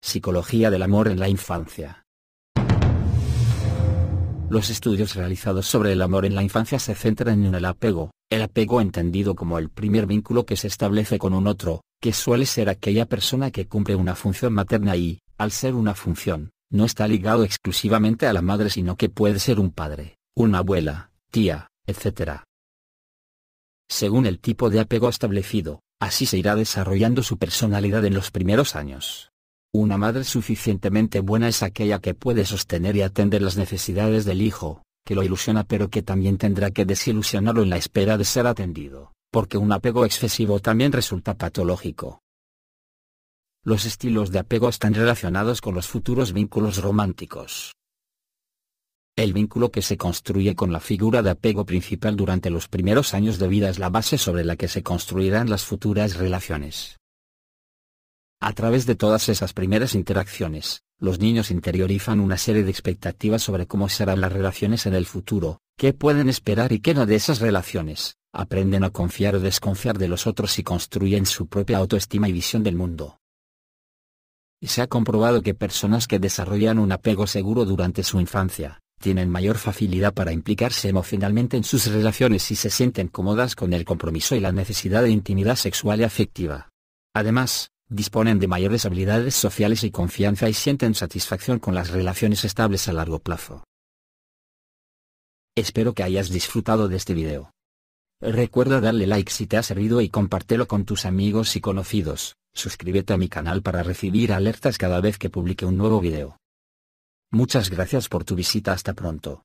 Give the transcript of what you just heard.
Psicología del amor en la infancia. Los estudios realizados sobre el amor en la infancia se centran en el apego, el apego entendido como el primer vínculo que se establece con un otro, que suele ser aquella persona que cumple una función materna y, al ser una función, no está ligado exclusivamente a la madre sino que puede ser un padre, una abuela, tía, etc. Según el tipo de apego establecido, así se irá desarrollando su personalidad en los primeros años. Una madre suficientemente buena es aquella que puede sostener y atender las necesidades del hijo, que lo ilusiona pero que también tendrá que desilusionarlo en la espera de ser atendido, porque un apego excesivo también resulta patológico. Los estilos de apego están relacionados con los futuros vínculos románticos. El vínculo que se construye con la figura de apego principal durante los primeros años de vida es la base sobre la que se construirán las futuras relaciones. A través de todas esas primeras interacciones, los niños interiorizan una serie de expectativas sobre cómo serán las relaciones en el futuro, qué pueden esperar y qué no de esas relaciones, aprenden a confiar o desconfiar de los otros y construyen su propia autoestima y visión del mundo. se ha comprobado que personas que desarrollan un apego seguro durante su infancia, tienen mayor facilidad para implicarse emocionalmente en sus relaciones y se sienten cómodas con el compromiso y la necesidad de intimidad sexual y afectiva. Además, disponen de mayores habilidades sociales y confianza y sienten satisfacción con las relaciones estables a largo plazo. Espero que hayas disfrutado de este video. Recuerda darle like si te ha servido y compártelo con tus amigos y conocidos. Suscríbete a mi canal para recibir alertas cada vez que publique un nuevo video. Muchas gracias por tu visita. Hasta pronto.